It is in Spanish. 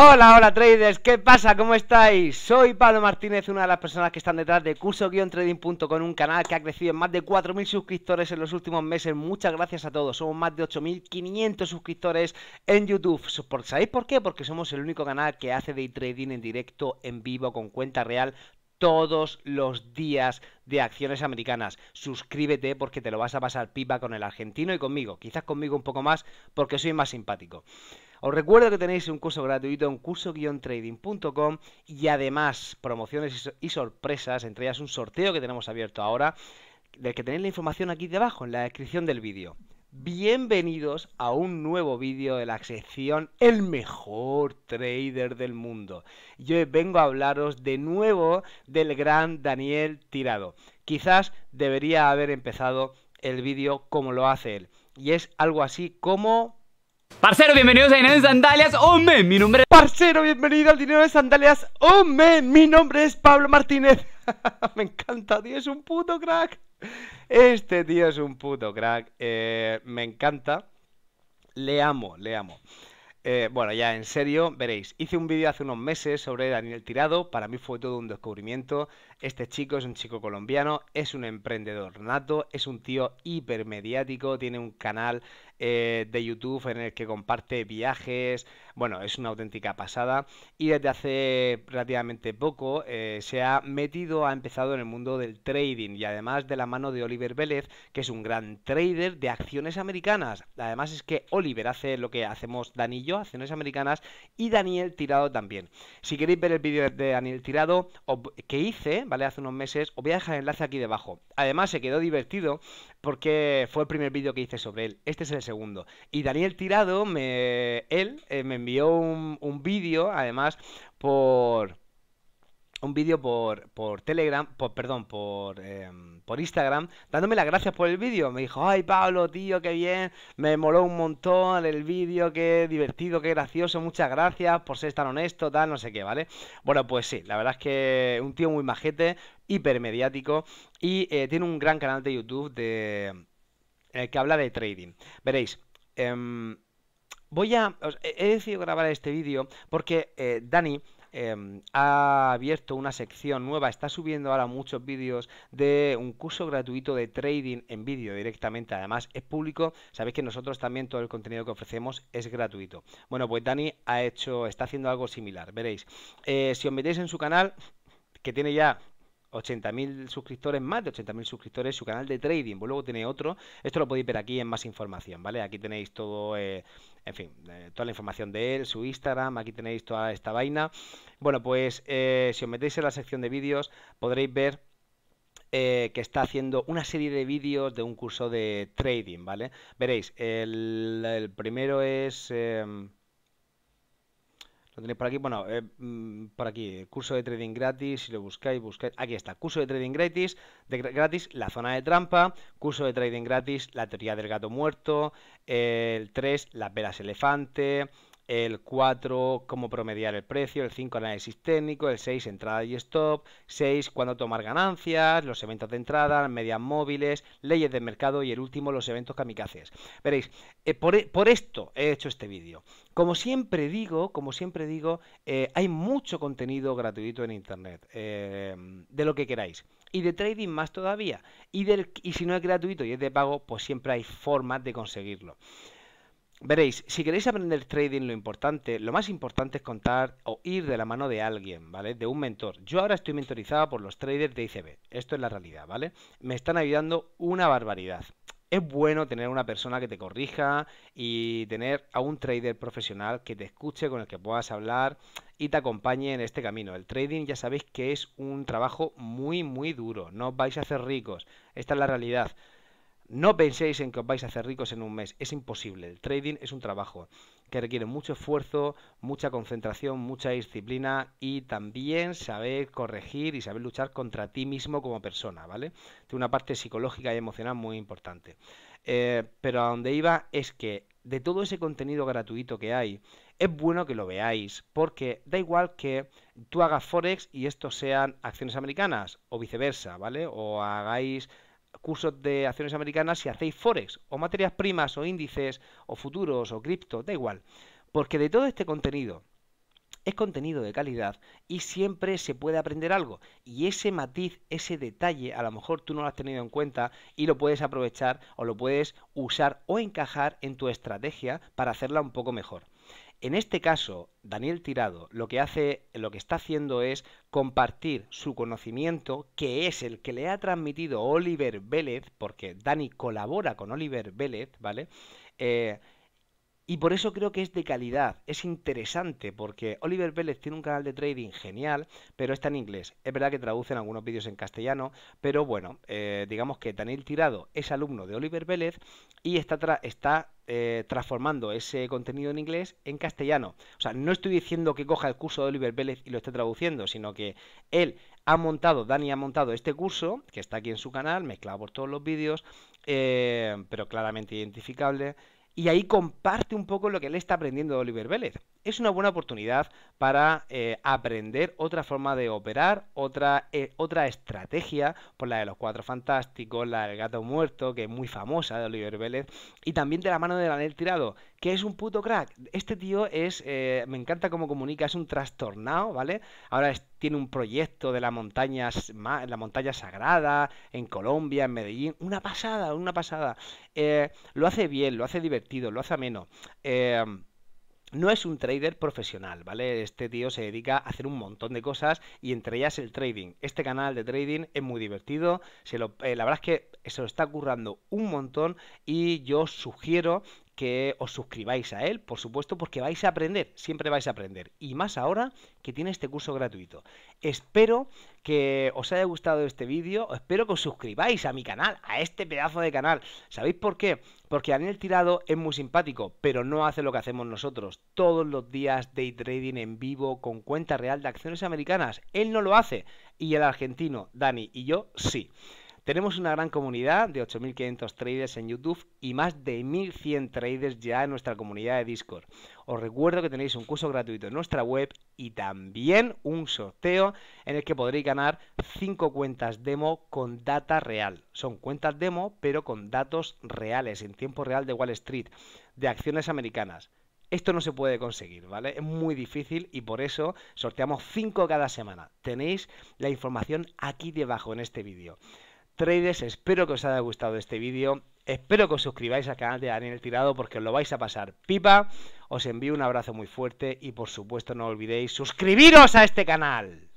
Hola, hola traders, ¿qué pasa? ¿Cómo estáis? Soy Pablo Martínez, una de las personas que están detrás de curso-trading.com, un canal que ha crecido en más de 4.000 suscriptores en los últimos meses. Muchas gracias a todos, somos más de 8.500 suscriptores en YouTube. ¿Sabéis por qué? Porque somos el único canal que hace day trading en directo, en vivo, con cuenta real todos los días de acciones americanas. Suscríbete porque te lo vas a pasar pipa con el argentino y conmigo, quizás conmigo un poco más porque soy más simpático. Os recuerdo que tenéis un curso gratuito en curso-trading.com y además promociones y sorpresas, entre ellas un sorteo que tenemos abierto ahora, del que tenéis la información aquí debajo en la descripción del vídeo. Bienvenidos a un nuevo vídeo de la sección El mejor trader del mundo. Yo vengo a hablaros de nuevo del gran Daniel Tirado. Quizás debería haber empezado el vídeo como lo hace él. Y es algo así como Parcero, bienvenidos a Dinero de Sandalias, hombre, mi nombre es... Parcero, bienvenido al Dinero de Sandalias, hombre, mi nombre es Pablo Martínez. Me encanta, tío, es un puto crack. Este tío es un puto crack. Eh, me encanta. Le amo, le amo. Eh, bueno, ya en serio, veréis. Hice un vídeo hace unos meses sobre Daniel Tirado. Para mí fue todo un descubrimiento. Este chico es un chico colombiano, es un emprendedor nato, es un tío hipermediático, tiene un canal eh, de YouTube en el que comparte viajes. Bueno, es una auténtica pasada. Y desde hace relativamente poco eh, se ha metido, ha empezado en el mundo del trading y además de la mano de Oliver Vélez, que es un gran trader de acciones americanas. Además es que Oliver hace lo que hacemos Dan y yo, acciones americanas, y Daniel Tirado también. Si queréis ver el vídeo de Daniel Tirado que hice, ¿vale? Hace unos meses, os voy a dejar el enlace aquí debajo. Además se quedó divertido porque fue el primer vídeo que hice sobre él. Este es el segundo. Y Daniel Tirado, me, él eh, me envió un, un vídeo, además, por un vídeo por, por Telegram, por, perdón, por, em, por Instagram, dándome las gracias por el vídeo. Me dijo, ay Pablo, tío, qué bien, me moló un montón el vídeo, qué divertido, qué gracioso, muchas gracias por ser tan honesto, tal, no sé qué, ¿vale? Bueno, pues sí, la verdad es que un tío muy majete, hipermediático, y eh, tiene un gran canal de YouTube de eh, que habla de trading. Veréis, em, voy a... He decidido grabar este vídeo porque eh, Dani... Em, ha abierto una sección nueva, está subiendo ahora muchos vídeos de un curso gratuito de trading en vídeo directamente, además es público, sabéis que nosotros también todo el contenido que ofrecemos es gratuito. Bueno, pues Dani ha hecho, está haciendo algo similar, veréis. Eh, si os metéis en su canal, que tiene ya 80.000 suscriptores, más de 80.000 suscriptores, su canal de trading. Pues luego tiene otro. Esto lo podéis ver aquí en más información, ¿vale? Aquí tenéis todo, eh, en fin, eh, toda la información de él, su Instagram, aquí tenéis toda esta vaina. Bueno, pues eh, si os metéis en la sección de vídeos podréis ver que está haciendo una serie de vídeos de un curso de trading, ¿vale? Veréis, el, primero es... Em, lo tenéis por aquí. Bueno, eh, mm, por aquí, eh, curso de trading gratis. Si lo buscáis, buscáis. Aquí está, curso de trading gratis, de gratis, la zona de trampa. Curso de trading gratis, la teoría del gato muerto. el 3, las velas elefante el 4 cómo promediar el precio, el 5 análisis técnico, el 6 entrada y stop, 6 cuándo tomar ganancias, los eventos de entrada, medias móviles, leyes de mercado y el último los eventos kamikazes. Veréis, eh, e, por, esto he hecho este vídeo. Como siempre digo, como siempre digo, eh, hay mucho contenido gratuito en internet, em, de lo que queráis. Y de trading más todavía. Y, del, y si no es gratuito y es de pago, pues siempre hay formas de conseguirlo. Veréis, si queréis aprender trading, lo importante, lo más importante es contar o ir de la mano de alguien, ¿vale? De un mentor. Yo ahora estoy mentorizada por los traders de ICB. Esto es la realidad, ¿vale? Me están ayudando una barbaridad. Es bueno tener una persona que te corrija y tener a un trader profesional que te escuche, con el que puedas hablar y te acompañe en este camino. El trading ya sabéis que es un trabajo muy, muy duro. No os vais a hacer ricos. Esta es la realidad no penséis en que os vais a hacer ricos en un mes, es imposible. El trading es un trabajo que requiere mucho esfuerzo, mucha concentración, mucha disciplina y también saber corregir y saber luchar contra ti mismo como persona, ¿vale? Tiene una parte psicológica y emocional muy importante. Eh, pero a donde iba es que de todo ese contenido gratuito que hay, es bueno que lo veáis, porque da igual que tú hagas Forex y estos sean acciones americanas, o viceversa, ¿vale? O hagáis cursos de acciones americanas si hacéis forex o materias primas o índices o futuros o cripto, da igual. Porque de todo este contenido es contenido de calidad y siempre se puede aprender algo. Y ese matiz, ese detalle, a lo mejor tú no lo has tenido en cuenta y lo puedes aprovechar o lo puedes usar o encajar en tu estrategia para hacerla un poco mejor. En este caso, Daniel Tirado lo que hace, lo que está haciendo es compartir su conocimiento, que es el que le ha transmitido Oliver Vélez, porque Dani colabora con Oliver Vélez, ¿vale? Eh, y por eso creo que es de calidad, es interesante, porque Oliver Vélez tiene un canal de trading genial, pero está en inglés. Es verdad que traducen algunos vídeos en castellano, pero bueno, eh, digamos que Daniel Tirado es alumno de Oliver Vélez y está, está eh, transformando ese contenido en inglés en castellano. O sea, no estoy diciendo que coja el curso de Oliver Vélez y lo esté traduciendo, sino que él ha montado, Dani ha montado este curso, que está aquí en su canal, mezclado por todos los vídeos, eh, pero claramente identificable y ahí comparte un poco lo que él está aprendiendo de Oliver Vélez. Es una buena oportunidad para eh, aprender otra forma de operar, otra, eh, otra estrategia, por la de los Cuatro Fantásticos, la del Gato Muerto, que es muy famosa de Oliver Vélez, y también de la mano de Daniel Tirado, que es un puto crack. Este tío es, eh, me encanta cómo comunica, es un trastornado, ¿vale? Ahora tiene un proyecto de la montaña, la montaña sagrada, en Colombia, en Medellín, una pasada, una pasada. Eh, lo hace bien, lo hace divertido, lo hace ameno. Eh, no es un trader profesional, ¿vale? Este tío se dedica a hacer un montón de cosas y entre ellas el trading. Este canal de trading es muy divertido, la verdad es que se lo está currando un montón y yo sugiero que os suscribáis a él, por supuesto, porque vais a aprender, siempre vais a aprender. Y más ahora que tiene este curso gratuito. Espero que os haya gustado este vídeo, espero que os suscribáis a mi canal, a este pedazo de canal. ¿Sabéis por qué? Porque Daniel Tirado es muy simpático, pero no hace lo que hacemos nosotros. Todos los días day trading en vivo con cuenta real de acciones americanas. Él no lo hace. Y el argentino, Dani y yo, sí. Tenemos una gran comunidad de 8.500 traders en YouTube y más de 1.100 traders ya en nuestra comunidad de Discord. Os recuerdo que tenéis un curso gratuito en nuestra web y también un sorteo en el que podréis ganar 5 cuentas demo con data real. Son cuentas demo pero con datos reales en tiempo real de Wall Street, de acciones americanas. Esto no se puede conseguir, ¿vale? Es muy difícil y por eso sorteamos 5 cada semana. Tenéis la información aquí debajo en este vídeo traders, espero que os haya gustado este vídeo, espero que os suscribáis al canal de Daniel Tirado porque lo vais a pasar pipa, os envío un abrazo muy fuerte y por supuesto no olvidéis suscribiros a este canal.